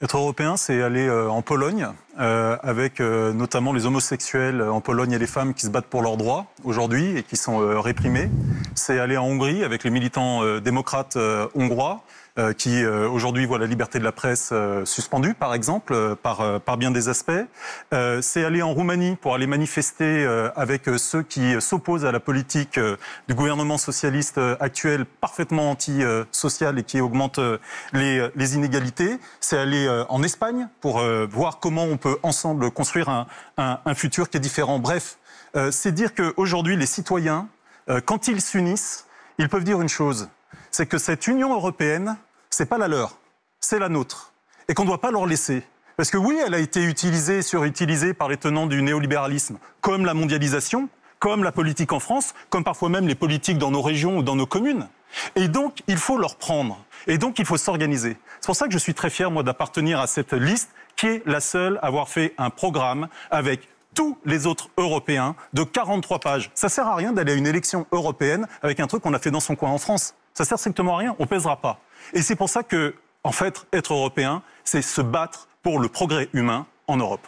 Être européen, c'est aller euh, en Pologne, euh, avec euh, notamment les homosexuels en Pologne et les femmes qui se battent pour leurs droits aujourd'hui et qui sont réprimées c'est aller en Hongrie avec les militants euh, démocrates euh, hongrois euh, qui aujourd'hui voient la liberté de la presse suspendue, par exemple, par, bien des aspects. c'est aller en Roumanie pour aller manifester avec ceux qui s'opposent à la politique du gouvernement socialiste actuel, parfaitement antisocial et qui augmente les, inégalités. C'est aller en Espagne pour voir comment on peut ensemble construire un, un futur qui est différent. Bref, c'est dire qu'aujourd'hui, les citoyens euh, quand ils s'unissent, ils peuvent dire une chose, c'est que cette Union européenne, c'est pas la leur, c'est la nôtre, et qu'on ne doit pas leur laisser. Parce que oui, elle a été utilisée, surutilisée par les tenants du néolibéralisme, comme la mondialisation, comme la politique en France, comme parfois même les politiques dans nos régions ou dans nos communes. Et donc, il faut leur prendre. Et donc, il faut s'organiser. C'est pour ça que je suis très fier, moi, d'appartenir à cette liste qui est la seule à avoir fait un programme avec tous les autres Européens de 43 pages. Ça sert à rien d'aller à une élection européenne avec un truc qu'on a fait dans son coin en France. Ça sert strictement à rien, on pèsera pas. Et c'est pour ça que, en fait, être Européen, c'est se battre pour le progrès humain en Europe.